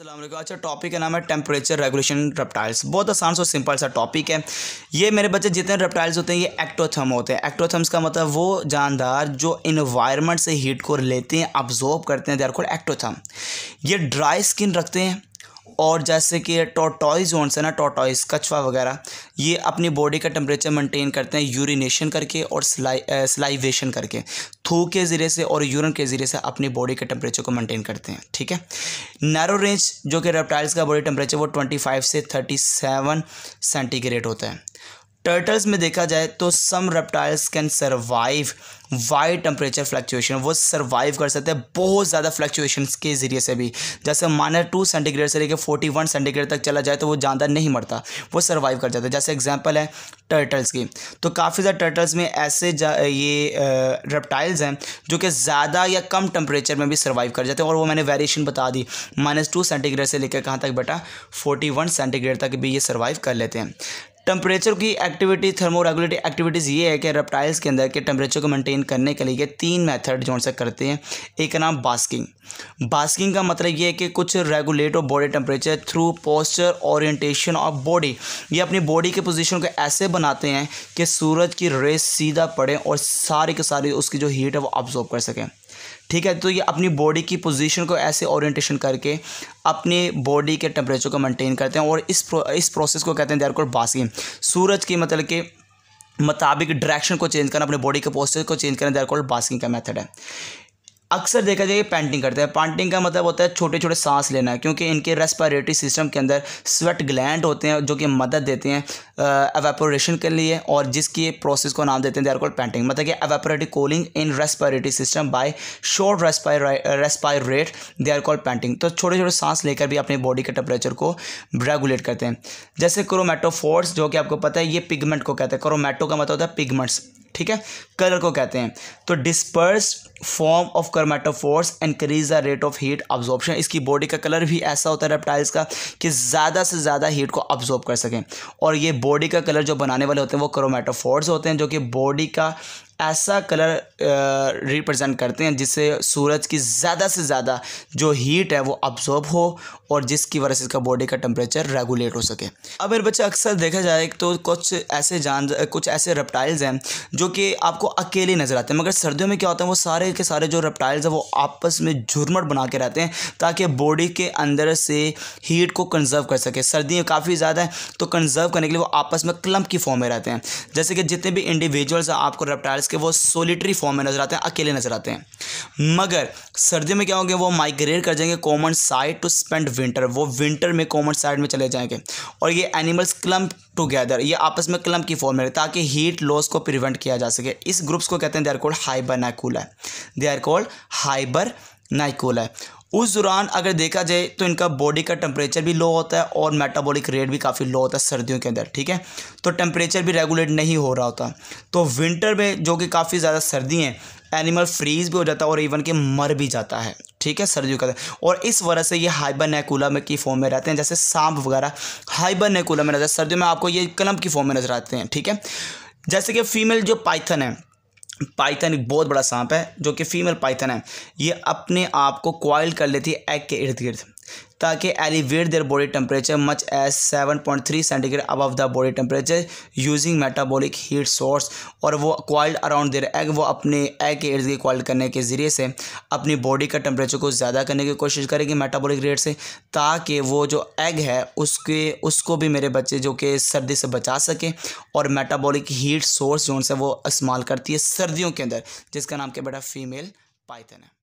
अल्लाम अच्छा टॉपिक का नाम है टेम्परेचर रेगुलेशन रेप्टाइल्स बहुत आसान सो सिंपल सा टॉपिक है ये मेरे बच्चे जितने रेप्टाइल्स होते हैं ये एक्टोथम होते हैं एक्टोथम्स का मतलब वो जानदार जो इन्वायरमेंट से हीट को लेते हैं अब्जॉर्ब करते हैं दे आर कॉल्ड एक्टोथम ये ड्राई स्किन रखते हैं और जैसे कि टोटॉइज जोन है ना टोटॉइज कछवा वगैरह ये अपनी बॉडी का टेम्परेचर मेंटेन करते हैं यूरिनेशन करके और स्लाई स्लाइवेशन करके थू के ज़रिए से और यूरन के ज़रिए से अपनी बॉडी के टेम्परेचर को मेंटेन करते हैं ठीक है नैरो रेंज जो कि रेप्टाइल्स का बॉडी टेम्परेचर वो ट्वेंटी फाइव से थर्टी सेवन सेंटीग्रेड होता है टर्टल्स में देखा जाए तो some reptiles can survive wide temperature fluctuation वो सर्वाइव कर सकते हैं बहुत ज़्यादा फ्लक्चुएशन के ज़रिए से भी जैसे माइनर टू सेंटीग्रेड से लेकर फोर्टी वन सेंटीग्रेड तक चला जाए तो वो ज़्यादा नहीं मरता वो सर्वाइव कर जाता है जैसे एग्जाम्पल है टर्टल्स की तो काफ़ी ज़्यादा टर्टल्स में ऐसे ये रेप्टाइल्स हैं जो कि ज़्यादा या कम टेम्परेचर में भी सर्वाइव कर जाते हैं और वो मैंने वेरिएशन बता दी माइनस टू सेंटीग्रेड से लेकर कहाँ तक बेटा फोर्टी वन सेंटीग्रेड तक भी ये सर्वाइव कर लेते हैं टेम्परेचर की एक्टिविटी थर्मोरेगुलेटरी एक्टिविटीज़ ये है कि रेप्टाइल्स के अंदर के टेम्परेचर को मेंटेन करने के लिए तीन मेथड जो से करते हैं एक नाम बास्किंग बास्किंग का मतलब ये है कि कुछ रेगुलेट और body temperature through posture orientation of body ये अपनी बॉडी के पोजिशन को ऐसे बनाते हैं कि सूरज की रेस सीधा पड़े और सारे के सारे उसकी जो हीट है वो ऑब्जॉर्व कर सकें ठीक है तो ये अपनी बॉडी की पोजीशन को ऐसे ओरिएंटेशन करके अपने बॉडी के टेम्परेचर को मेंटेन करते हैं और इस प्रो, इस प्रोसेस को कहते हैं देर कोड बास्किंग सूरज की मतलब के मुताबिक डायरेक्शन को चेंज करना अपने बॉडी के पोस्चर को चेंज करना देर कोल्ड बास्किंग का मेथड है अक्सर देखा जाए पेंटिंग करते हैं पैंटिंग का मतलब होता है छोटे छोटे सांस लेना क्योंकि इनके रेस्पायरेटरी सिस्टम के अंदर स्वेट ग्लैंड होते हैं जो कि मदद देते हैं एवेपोरेशन के लिए और जिसकी प्रोसेस को नाम देते हैं दे आर कॉल्ड मतलब कि evaporative cooling in respiratory system by short respirate they are called panting तो छोटे छोटे सांस लेकर भी अपनी बॉडी के टेम्परेचर को रेगुलेट करते हैं जैसे क्रोमेटोफोर्स जो कि आपको पता है ये पिगमेंट को कहते हैं क्रोमेटो का मतलब होता है पिगमेंट्स ठीक है कलर को कहते हैं तो disperse form of chromatophores increase the rate of heat absorption इसकी बॉडी का कलर भी ऐसा होता है रेप्टाइल्स का कि ज़्यादा से ज़्यादा हीट को ऑब्जॉर्ब कर सकें और ये बॉडी का कलर जो बनाने वाले होते हैं वो क्रोमेटोफोर्स होते हैं जो कि बॉडी का ऐसा कलर रिप्रेजेंट करते हैं जिससे सूरज की ज़्यादा से ज़्यादा जो हीट है वो अब्जॉर्ब हो और जिसकी वजह से इसका बॉडी का टेम्परेचर रेगुलेट हो सके अब मेरे बच्चे अक्सर देखा जाए तो कुछ ऐसे जान कुछ ऐसे रेप्टाइल्स हैं जो कि आपको अकेले नज़र आते हैं मगर सर्दियों में क्या होता है वो सारे के सारे जो रेप्टाइल्स हैं वो आपस में झुरमट बना के रहते हैं ताकि बॉडी के अंदर से हीट को कंजर्व कर सके सर्दियाँ काफ़ी ज़्यादा है तो कंजर्व करने के लिए वो आपस में क्लम्प की फॉर्म में रहते हैं जैसे कि जितने भी इंडिविजुअल्स आपको रेप्टाइल्स के वो सोलिटरी फॉर्म में नज़र आते हैं अकेले नज़र आते हैं मगर सर्दी में क्या होंगे वो माइग्रेट कर जाएंगे common side to spend winter वो विंटर में कॉमन साइड में चले जाएंगे और ये एनिमल्स क्लम्प टुगेदर ये आपस में क्लम्प की फॉर्म में ताकि हीट लॉस को प्रिवेंट किया जा सके इस ग्रुप्स को कहते हैं they are called hibernacula है they are called hibernacula है उस दौरान अगर देखा जाए तो इनका बॉडी का टेम्परेचर भी लो होता है और मेटाबॉलिक रेट भी काफ़ी लो होता है सर्दियों के अंदर ठीक है तो टेम्परेचर भी रेगुलेट नहीं हो रहा होता तो विंटर में जो कि काफ़ी ज़्यादा सर्दी है एनिमल फ्रीज भी हो जाता है और इवन के मर भी जाता है ठीक है सर्दियों का और इस वजह से ये हाइबर नैकूला में की फॉर्म में रहते हैं जैसे सांप वगैरह हाइबर नैकूला में रहते हैं सर्दियों में आपको ये कलम की फॉर्म में नजर आते हैं ठीक है जैसे कि फीमेल जो पाइथन है पाइथन एक बहुत बड़ा सांप है जो कि फीमेल पाइथन है ये अपने आप को क्वाइल कर लेती है एग के इर्द गिर्द ताकि elevate their body temperature much as 7.3 centigrade above the body temperature using metabolic heat source और वो क्वाइल्ड अराउंड देयर एग वो अपने एग के इर्द गिर्द क्वाइल्ड करने के ज़रिए से अपनी बॉडी का टेम्परेचर को ज़्यादा करने की कोशिश करेगी मेटाबॉलिक रेट से ताकि वो जो एग है उसके उसको भी मेरे बच्चे जो कि सर्दी से बचा सकें और मेटाबॉलिक हीट सोर्स जो उनसे वो इस्तेमाल करती है सर्दियों के अंदर जिसका नाम क्या बेटा फीमेल पाइथन है